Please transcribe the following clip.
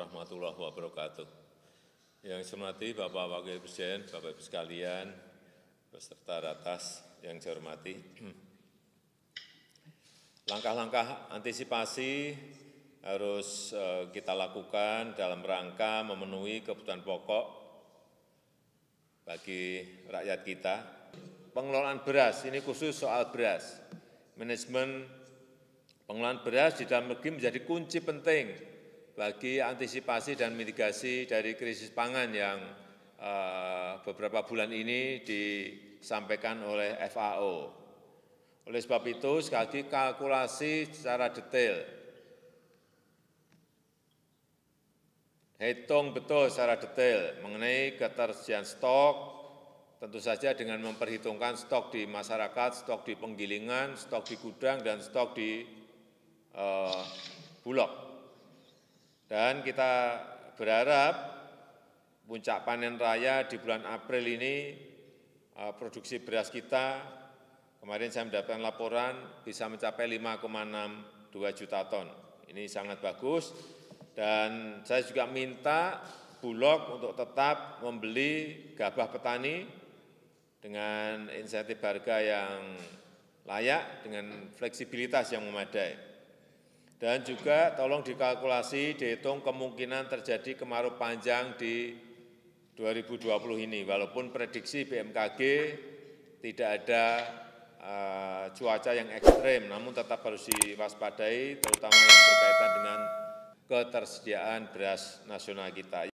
warahmatullahi wabarakatuh. Yang saya hormati Bapak Wakil Presiden, Bapak Ibu sekalian, beserta ratas yang saya hormati. Langkah-langkah antisipasi harus eh, kita lakukan dalam rangka memenuhi kebutuhan pokok bagi rakyat kita. Pengelolaan beras, ini khusus soal beras. Manajemen pengelolaan beras di dalam negeri menjadi kunci penting bagi antisipasi dan mitigasi dari krisis pangan yang eh, beberapa bulan ini disampaikan oleh FAO. Oleh sebab itu, sekali lagi kalkulasi secara detail. Hitung betul secara detail mengenai ketersediaan stok, tentu saja dengan memperhitungkan stok di masyarakat, stok di penggilingan, stok di gudang, dan stok di uh, bulog. Dan kita berharap puncak panen raya di bulan April ini eh, produksi beras kita kemarin saya mendapatkan laporan bisa mencapai 5,62 juta ton. Ini sangat bagus dan saya juga minta Bulog untuk tetap membeli gabah petani dengan insentif harga yang layak, dengan fleksibilitas yang memadai. Dan juga tolong dikalkulasi, dihitung kemungkinan terjadi kemarau panjang di 2020 ini, walaupun prediksi BMKG tidak ada uh, cuaca yang ekstrim, namun tetap harus diwaspadai, terutama yang berkaitan dengan ketersediaan beras nasional kita.